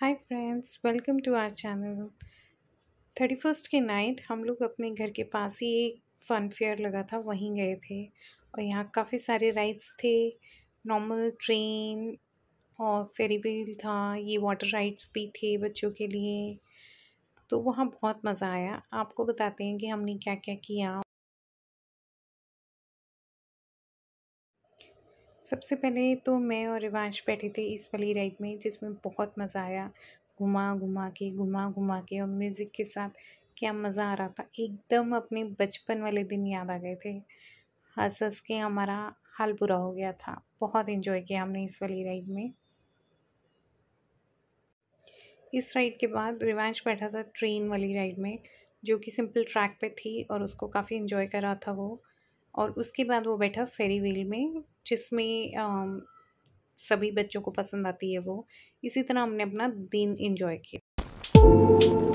hi friends welcome to our channel thirty first के night हम लोग अपने घर के पास ही एक फन फेयर लगा था वहीं गए थे और यहाँ काफ़ी सारे राइड्स थे नॉर्मल ट्रेन और फेरी व्हील था ये वाटर राइड्स भी थे बच्चों के लिए तो वहाँ बहुत मज़ा आया आपको बताते हैं कि हमने क्या क्या किया सबसे पहले तो मैं और रिवांश बैठे थे इस वाली राइड में जिसमें बहुत मज़ा आया घुमा घुमा के घुमा घुमा के और म्यूज़िक के साथ क्या मज़ा आ रहा था एकदम अपने बचपन वाले दिन याद आ गए थे हंस हंस के हमारा हाल बुरा हो गया था बहुत इन्जॉय किया हमने इस वाली राइड में इस राइड के बाद रिवांश बैठा था ट्रेन वाली राइड में जो कि सिंपल ट्रैक पे थी और उसको काफ़ी इन्जॉय कर रहा था वो और उसके बाद वो बैठा फेरी व्हील में जिसमें सभी बच्चों को पसंद आती है वो इसी तरह हमने अपना दिन इन्जॉय किया